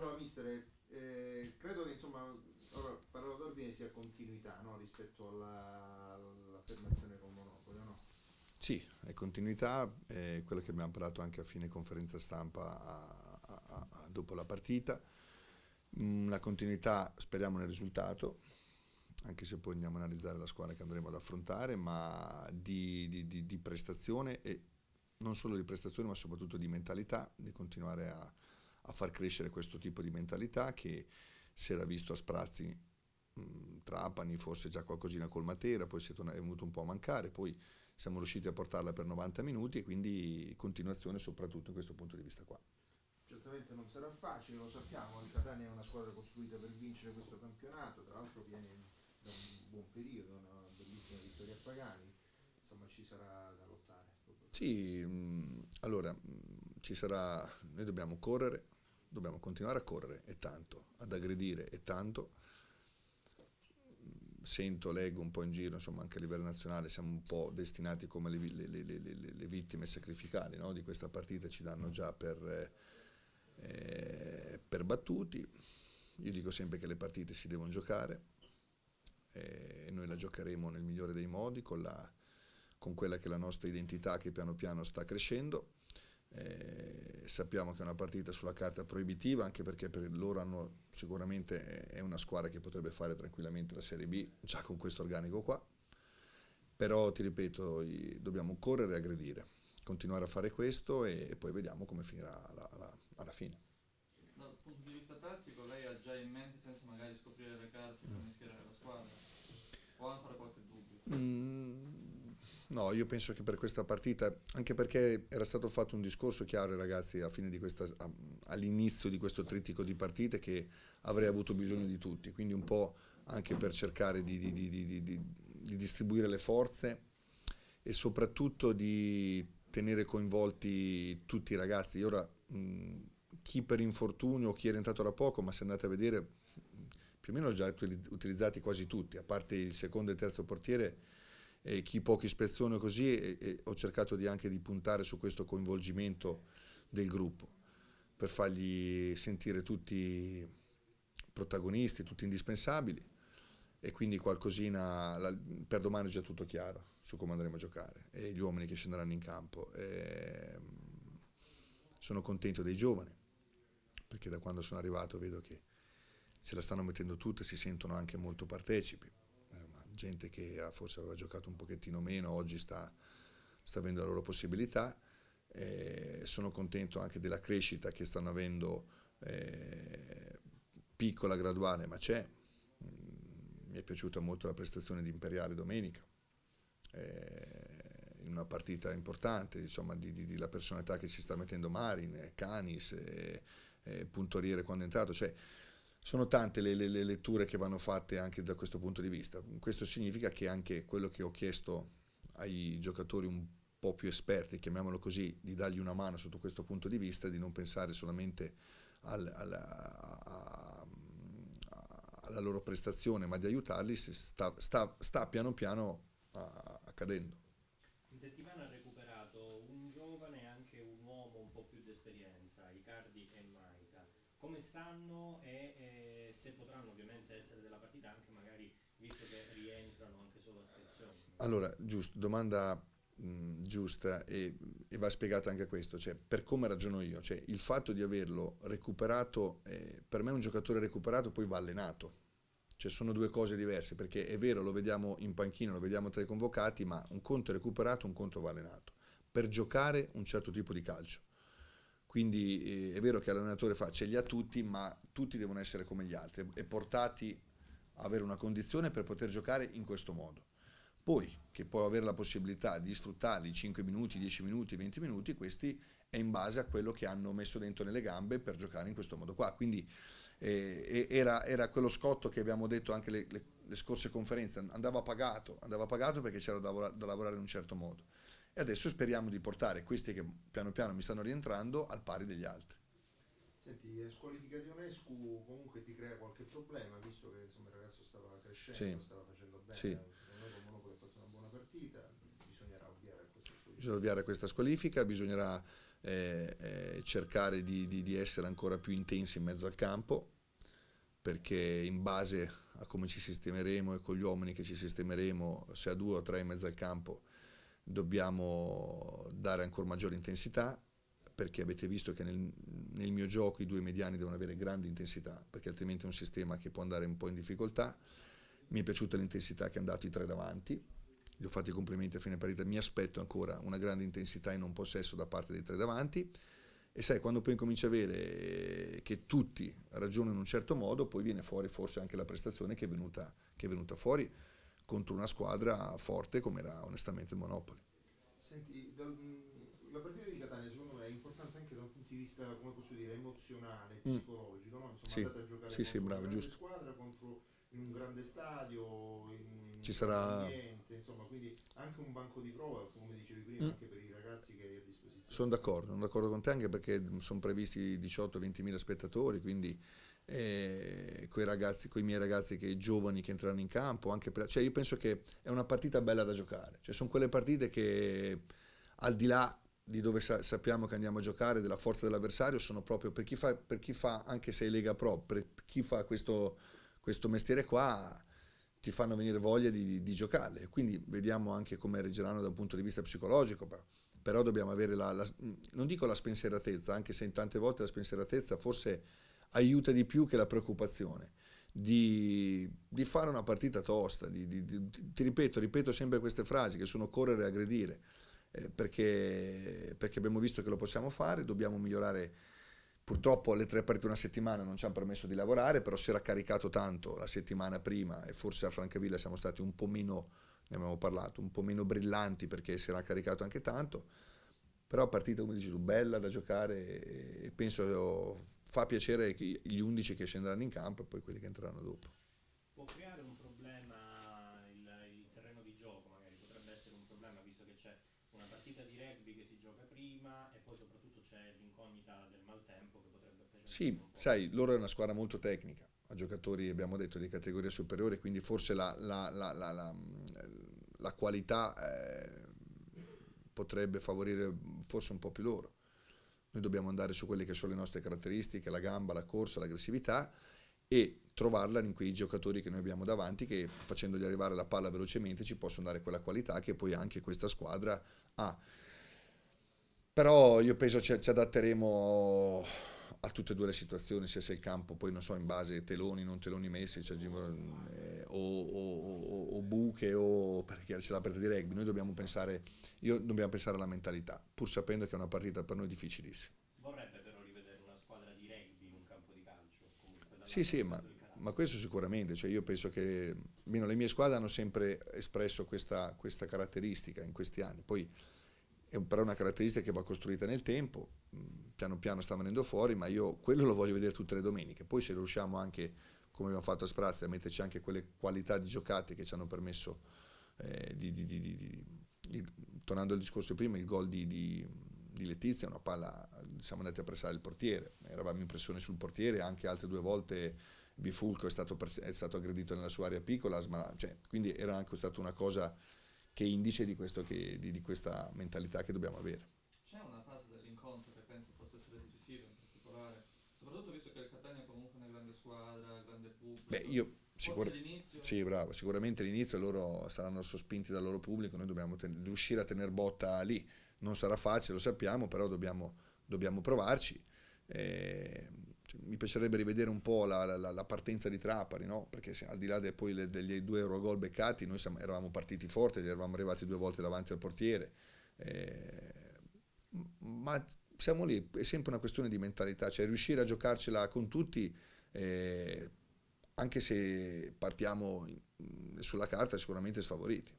Allora, mister, eh, credo che insomma, allora, parola d'ordine sia continuità no? rispetto all'affermazione con Monopoli, no? Sì, è continuità, è quello che abbiamo parlato anche a fine conferenza stampa a, a, a, dopo la partita. Mm, la continuità speriamo nel risultato, anche se poi andiamo a analizzare la squadra che andremo ad affrontare, ma di, di, di, di prestazione e non solo di prestazione ma soprattutto di mentalità, di continuare a, a far crescere questo tipo di mentalità che si era visto a sprazzi mh, Trapani, forse già qualcosina col Matera, poi è, è venuto un po' a mancare, poi siamo riusciti a portarla per 90 minuti e quindi continuazione soprattutto in questo punto di vista qua. Certamente non sarà facile, lo sappiamo, il Catania è una squadra costruita per vincere questo campionato, tra l'altro viene da un buon periodo, una bellissima vittoria a Pagani, insomma ci sarà da lottare. Sì, allora ci sarà, noi dobbiamo correre, dobbiamo continuare a correre e tanto, ad aggredire e tanto. Sento, leggo un po' in giro, insomma anche a livello nazionale siamo un po' destinati come le, le, le, le vittime sacrificali no? di questa partita, ci danno mm. già per, eh, per, battuti. Io dico sempre che le partite si devono giocare eh, e noi la giocheremo nel migliore dei modi con, la, con, quella che è la nostra identità che piano piano sta crescendo. Eh, sappiamo che è una partita sulla carta proibitiva, anche perché per loro hanno, sicuramente eh, è una squadra che potrebbe fare tranquillamente la Serie B, già con questo organico qua. Però ti ripeto, dobbiamo correre e aggredire, continuare a fare questo e poi vediamo come finirà alla, alla, alla fine. Dal punto di vista tattico lei ha già in mente senza magari scoprire le carte come mm. schierare la squadra? O ha ancora qualche dubbio? Mm No, io penso che per questa partita, anche perché era stato fatto un discorso chiaro ai ragazzi di questa, a, all'inizio di questo trittico di partite che avrei avuto bisogno di tutti, quindi un po' anche per cercare di, di, di, di distribuire le forze e soprattutto di tenere coinvolti tutti i ragazzi. Ora, mh, chi per infortunio, chi è entrato da poco, ma se andate a vedere più o meno già utilizzati quasi tutti, a parte il secondo e il terzo portiere eh, chi pochi spezzoni così e, e ho cercato di anche di puntare su questo coinvolgimento del gruppo per fargli sentire tutti protagonisti, tutti indispensabili e quindi qualcosina, la, per domani è già tutto chiaro su come andremo a giocare e gli uomini che scenderanno in campo. E, mm, sono contento dei giovani perché da quando sono arrivato vedo che se la stanno mettendo tutte si sentono anche molto partecipi gente che forse aveva giocato un pochettino meno, oggi sta, sta avendo la loro possibilità. Eh, sono contento anche della crescita che stanno avendo, eh, piccola graduale, ma c'è. Mm, mi è piaciuta molto la prestazione di Imperiale domenica. Eh, in una partita importante, insomma, di, di, di, la personalità che ci sta mettendo Marin, eh, Canis, eh, eh, Puntoriere quando è entrato, cioè sono tante le, le, le, letture che vanno fatte anche da questo punto di vista. Questo significa che anche quello che ho chiesto ai giocatori un po' più esperti, chiamiamolo così, di dargli una mano sotto questo punto di vista, di non pensare solamente al, al, a, a, alla loro prestazione, ma di aiutarli, sta, sta, sta piano piano accadendo. come stanno e eh, se potranno ovviamente essere della partita anche magari visto che rientrano anche solo a spezione. Allora, giusto, domanda mh, giusta e, e, va spiegata anche questo, cioè per come ragiono io, cioè il fatto di averlo recuperato, eh, per me un giocatore recuperato poi va allenato, cioè sono due cose diverse perché è vero lo vediamo in panchina, lo vediamo tra i convocati, ma un conto è recuperato, un conto va allenato per giocare un certo tipo di calcio. Quindi eh, è vero che l'allenatore fa ce li ha tutti, ma tutti devono essere come gli altri e portati a avere una condizione per poter giocare in questo modo. Poi che può avere la possibilità di sfruttarli 5 minuti, 10 minuti, 20 minuti, questi è in base a quello che hanno messo dentro nelle gambe per giocare in questo modo qua. Quindi eh, era, era, quello scotto che abbiamo detto anche le, le, le scorse conferenze, andava pagato, andava pagato perché c'era da, da lavorare in un certo modo e adesso speriamo di portare questi che piano piano mi stanno rientrando al pari degli altri. Senti, la di UNESCO comunque ti crea qualche problema, visto che insomma, il ragazzo stava crescendo, sì. stava facendo bene, sì. secondo me non ha fatto una buona partita, bisognerà ovviare a questa squalifica. Bisogna ovviare questa squalifica, bisognerà eh, eh, cercare di, di, di essere ancora più intensi in mezzo al campo, perché in base a come ci sistemeremo e con gli uomini che ci sistemeremo, se a due o tre in mezzo al campo, dobbiamo dare ancora maggiore intensità perché avete visto che nel, nel, mio gioco i due mediani devono avere grande intensità perché altrimenti è un sistema che può andare un po' in difficoltà mi è piaciuta l'intensità che hanno dato i tre davanti gli ho fatto i complimenti a fine partita mi aspetto ancora una grande intensità e non possesso da parte dei tre davanti e sai quando poi incominci a avere eh, che tutti ragionano in un certo modo poi viene fuori forse anche la prestazione che è venuta, che è venuta fuori contro una squadra forte come era onestamente il Monopoli. Senti, dal, la partita di Catania secondo me è importante anche da un punto di vista, come posso dire, emozionale, mm. psicologico, no? Insomma, sì, andate a giocare sì, sì, bravo, giusto. squadra contro in un grande stadio, in Ci sarà... ambiente, insomma, quindi anche un banco di prova, come dicevi prima, mm. anche per i ragazzi che hai a disposizione. Sono d'accordo, sono d'accordo con te anche perché sono previsti 18-20 mila spettatori, quindi eh, con i miei ragazzi che, giovani che entrano in campo. Per, cioè io penso che è una partita bella da giocare. Cioè sono quelle partite che al di là di dove sa sappiamo che andiamo a giocare, della forza dell'avversario, sono proprio per chi, fa, per chi fa, anche se è Lega Pro, per chi fa questo, questo mestiere qua, ti fanno venire voglia di, di, di giocarle. Quindi vediamo anche come reggeranno dal punto di vista psicologico. Beh. Però dobbiamo avere la, la, non dico la spensieratezza, anche se in tante volte la spensieratezza forse aiuta di più che la preoccupazione di, di fare una partita tosta, di, di, ti ripeto, ripeto sempre queste frasi che sono correre e aggredire, eh, perché, perché abbiamo visto che lo possiamo fare, dobbiamo migliorare Purtroppo le tre partite una settimana non ci hanno permesso di lavorare, però si era caricato tanto la settimana prima e forse a Francavilla siamo stati un po' meno, ne abbiamo parlato, un po' meno brillanti perché si era caricato anche tanto. Però partita, come dici tu, bella da giocare e penso fa piacere gli 11 che scenderanno in campo e poi quelli che entreranno dopo. Può creare un problema il, il terreno di gioco, magari potrebbe essere un problema visto che c'è una partita di rugby che si gioca prima e poi soprattutto c'è l'incognita del maltempo che potrebbe pesare. Sì, sai, loro è una squadra molto tecnica, ha giocatori, abbiamo detto, di categoria superiore, quindi forse la, la, la, la qualità eh, potrebbe favorire forse un po' più loro. Noi dobbiamo andare su quelle che sono le nostre caratteristiche, la gamba, la corsa, l'aggressività e trovarla in quei giocatori che noi abbiamo davanti che facendogli arrivare la palla velocemente ci possono dare quella qualità che poi anche questa squadra ha. Però io penso ci, ci adatteremo a tutte e due le situazioni, sia se il campo poi non so in base teloni, non teloni messi, cioè, eh, o, o, o, o, buche o perché c'è la partita di rugby, noi dobbiamo pensare, io dobbiamo pensare alla mentalità, pur sapendo che è una partita per noi difficilissima. Vorrebbe però rivedere una squadra di rugby in un campo di calcio? sì, sì, ma, ma, questo sicuramente, cioè, io penso che meno, le mie squadre hanno sempre espresso questa, questa caratteristica in questi anni, poi è però una caratteristica che va costruita nel tempo, mm, piano piano sta venendo fuori, ma io quello lo voglio vedere tutte le domeniche. Poi se riusciamo anche, come abbiamo fatto a Sprazia, a metterci anche quelle qualità di giocate che ci hanno permesso, eh, di, di, di, tornando al discorso di prima, il gol di, Letizia, una palla, siamo andati a pressare il portiere, eravamo in pressione sul portiere, anche altre due volte Bifulco è stato, è stato aggredito nella sua area piccola, cioè, quindi era anche stata una cosa che è indice di, questo che, di, di questa mentalità che dobbiamo avere. C'è una fase dell'incontro che penso possa essere decisiva in particolare, soprattutto visto che il Catania è comunque una grande squadra, grande pubblico. Beh, io sicur- sì, bravo, sicuramente all'inizio loro saranno sospinti dal loro pubblico, noi dobbiamo ten- riuscire a tenere botta lì. Non sarà facile, lo sappiamo, però dobbiamo, dobbiamo provarci. Eh, cioè, mi piacerebbe rivedere un po' la, la, la partenza di Trapani, no? perché se, al di là de, poi le, degli due Eurogol beccati, noi siamo, eravamo partiti forti, eravamo arrivati due volte davanti al portiere, eh, ma siamo lì, è sempre una questione di mentalità, cioè riuscire a giocarcela con tutti, eh, anche se partiamo sulla carta sicuramente sfavoriti.